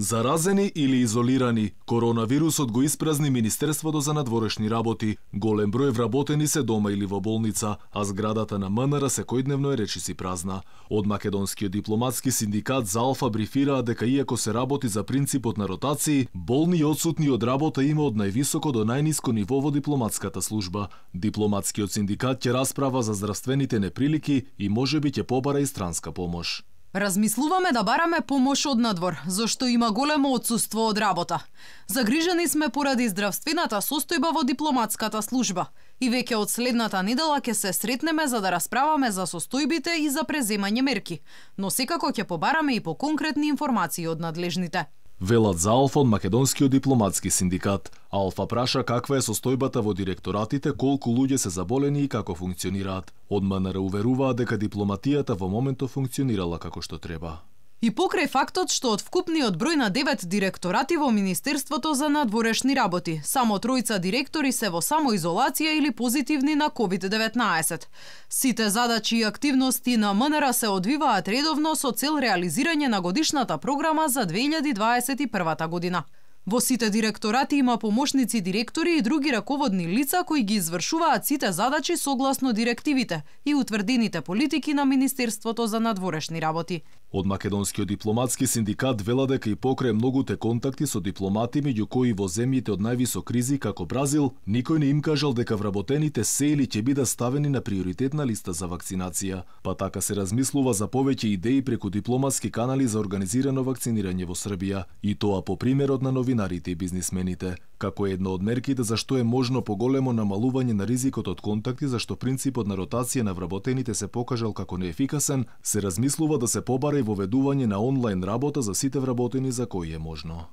Заразени или изолирани, коронавирусот го испразни Министерството за надворешни работи. Голем број вработени се дома или во болница, а зградата на МНР секојдневно е речиси празна. Од Македонскиот дипломатски синдикат за Алфа брифираа дека иако се работи за принципот на ротации, болни и одсутни од работа има од највисоко до најниско ниво во дипломатската служба. Дипломатскиот синдикат ќе расправа за здравствените неприлики и можеби ќе побара и странска помош. Размислуваме да бараме помош од надвор, зашто има големо отсутство од работа. Загрижени сме поради здравствената состојба во дипломатската служба и веќе од следната недела ќе се сретнеме за да расправаме за состојбите и за преземање мерки, но секако ќе побараме и по конкретни информации од надлежните. Велат за Алфа од Македонскиот дипломатски синдикат. Алфа праша каква е состојбата во директоратите, колку луѓе се заболени и како функционираат. Од МНР уверуваа дека дипломатијата во моментот функционирала како што треба и покрај фактот што од вкупниот број на 9 директорати во Министерството за надворешни работи, само тројца директори се во самоизолација или позитивни на COVID-19. Сите задачи и активности на МНР се одвиваат редовно со цел реализирање на годишната програма за 2021 година. Во сите директорати има помошници директори и други раководни лица кои ги извршуваат сите задачи согласно директивите и утврдените политики на Министерството за надворешни работи. Од Македонскиот дипломатски синдикат вела дека и покрај многуте контакти со дипломати меѓу кои во земјите од највисок ризик како Бразил, никој не им кажал дека вработените се или ќе бидат ставени на приоритетна листа за вакцинација. Па така се размислува за повеќе идеи преку дипломатски канали за организирано вакцинирање во Србија и тоа по примерот на нови новинарите и бизнисмените, како едно од мерките за што е можно поголемо намалување на ризикот од контакти за што принципот на ротација на вработените се покажал како неефикасен, се размислува да се побара и воведување на онлайн работа за сите вработени за кои е можно.